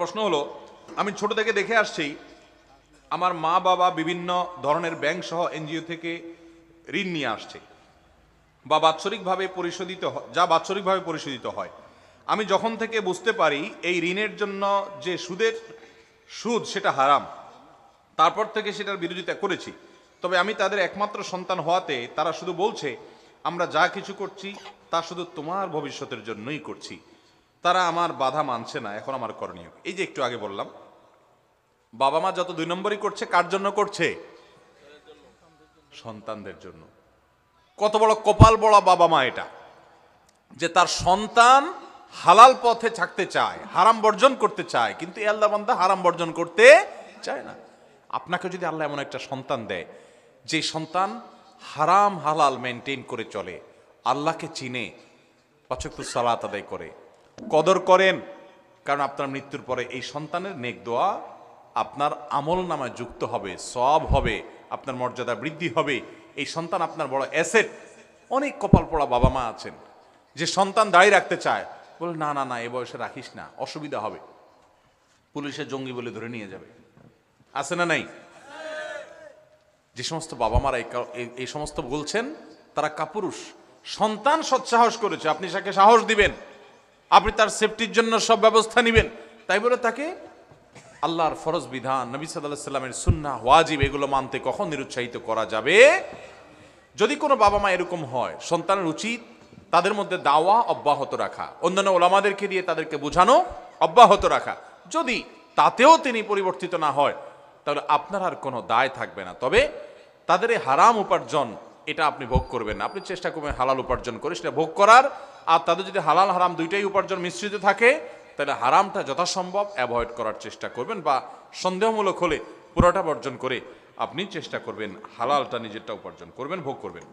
প্রশ্ন হলো আমি ছোট থেকে দেখে আসছি আমার মা বাবা বিভিন্ন ধরনের ব্যাংক সহ এনজিও থেকে ঋণ নিয়ে আসছে বা বাৎসরিকভাবে পরিশোধিত যা বাৎসরিকভাবে পরিশোধিত হয় আমি যখন থেকে বুঝতে পারি এই ঋণের জন্য যে সুদের সুদ সেটা হারাম তারপর থেকে সেটার বিরোধিতা করেছি তবে আমি তাদের একমাত্র সন্তান হওয়াতে তারা শুধু বলছে আমরা যা কিছু করছি তা শুধু তোমার ভবিষ্যতের জন্যই করছি তারা আমার বাধা মানছে না এখন আমার করণীয় এই যে একটু আগে বললাম বাবা মা যত দুই নম্বরই করছে কার জন্য করছে সন্তানদের জন্য কত বড় কপাল বড় বাবা মা এটা যে তার সন্তান হালাল পথে থাকতে চায় হারাম বর্জন করতে চায় কিন্তু এ আল্লাহ হারাম বর্জন করতে চায় না আপনাকে যদি আল্লাহ এমন একটা সন্তান দেয় যে সন্তান হারাম হালাল মেনটেন করে চলে আল্লাহকে চিনে পাচক সালাত আদায় করে কদর করেন কারণ আপনার মৃত্যুর পরে এই সন্তানের নেক দোয়া আপনার আমল নামায় যুক্ত হবে সব হবে আপনার মর্যাদা বৃদ্ধি হবে এই সন্তান আপনার বড় অ্যাসেট অনেক কপাল পড়া বাবা মা আছেন যে সন্তান দাঁড়িয়ে রাখতে চায় বলে না না না এ বয়সে রাখিস না অসুবিধা হবে পুলিশে জঙ্গি বলে ধরে নিয়ে যাবে আছে না নাই যে সমস্ত বাবা মারা এই সমস্ত বলছেন তারা কাপুরুষ সন্তান সৎসাহস করেছে আপনি তাকে সাহস দিবেন আপনি তার সেফটির জন্য সব ব্যবস্থা নেবেন তাই বলে তাকে আল্লাহর ফরজ বিধান নবী সাল্লাহ সাল্লামের সুন্না ওয়াজিব এগুলো মানতে কখন নিরুৎসাহিত করা যাবে যদি কোনো বাবা মা এরকম হয় সন্তানের উচিত তাদের মধ্যে দাওয়া অব্যাহত রাখা অন্যান্য ওলামাদেরকে দিয়ে তাদেরকে বোঝানো অব্যাহত রাখা যদি তাতেও তিনি পরিবর্তিত না হয় তাহলে আপনার আর কোনো দায় থাকবে না তবে তাদের হারাম উপার্জন এটা আপনি ভোগ করবেন না আপনি চেষ্টা করবেন হালাল উপার্জন করে সেটা ভোগ করার আর তাদের যদি হালাল হারাম দুইটাই উপার্জন মিশ্রিত থাকে তাহলে হারামটা যথাসম্ভব অ্যাভয়েড করার চেষ্টা করবেন বা সন্দেহমূলক হলে পুরোটা বর্জন করে আপনি চেষ্টা করবেন হালালটা নিজেরটা উপার্জন করবেন ভোগ করবেন